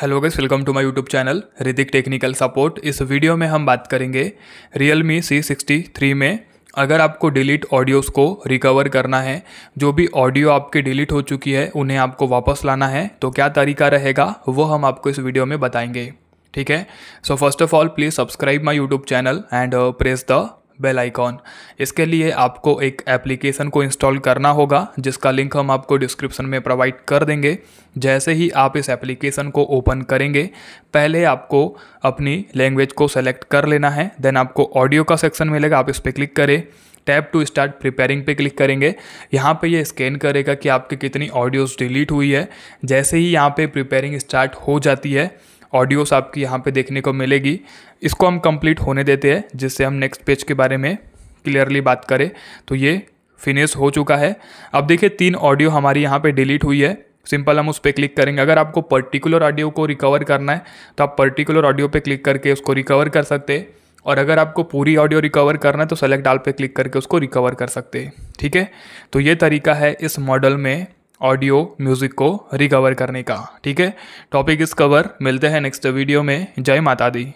hello guys welcome to my YouTube channel रिदिक technical support इस video में हम बात करेंगे Realme C sixty three में अगर आपको डिलीट ऑडियोज़ को रिकवर करना है जो भी ऑडियो आपके डिलीट हो चुकी है उन्हें आपको वापस लाना है तो क्या तरीका रहेगा वो हम आपको इस वीडियो में बताएंगे ठीक है so first of all please subscribe my YouTube channel and press the bell icon इसके लिए आपको एक एप्लीकेशन को इंस्टॉल करना होगा जिसका लिंक हम आपको डिस्क्रिप्शन में प्रोवाइड कर देंगे जैसे ही आप इस एप्लीकेशन को ओपन करेंगे पहले आपको अपनी लैंग्वेज को सेलेक्ट कर लेना है देन आपको ऑडियो का सेक्शन मिलेगा आप इस पर क्लिक करें टैब टू स्टार्ट प्रिपेयरिंग पे क्लिक करेंगे यहाँ पे ये स्कैन करेगा कि आपकी कितनी ऑडियोज़ डिलीट हुई है जैसे ही यहाँ पे प्रिपेयरिंग स्टार्ट हो जाती है ऑडियोस आपकी यहाँ पे देखने को मिलेगी इसको हम कंप्लीट होने देते हैं जिससे हम नेक्स्ट पेज के बारे में क्लियरली बात करें तो ये फिनिश हो चुका है अब देखिए तीन ऑडियो हमारी यहाँ पे डिलीट हुई है सिंपल हम उस पर क्लिक करेंगे अगर आपको पर्टिकुलर ऑडियो को रिकवर करना है तो आप पर्टिकुलर ऑडियो पे क्लिक करके उसको रिकवर कर सकते हैं और अगर आपको पूरी ऑडियो रिकवर करना है तो सेलेक्ट डाल पे क्लिक करके उसको रिकवर कर सकते हैं ठीक है तो ये तरीका है इस मॉडल में ऑडियो म्यूज़िक को रिकवर करने का ठीक है टॉपिक इस कवर मिलते हैं नेक्स्ट वीडियो में जय माता दी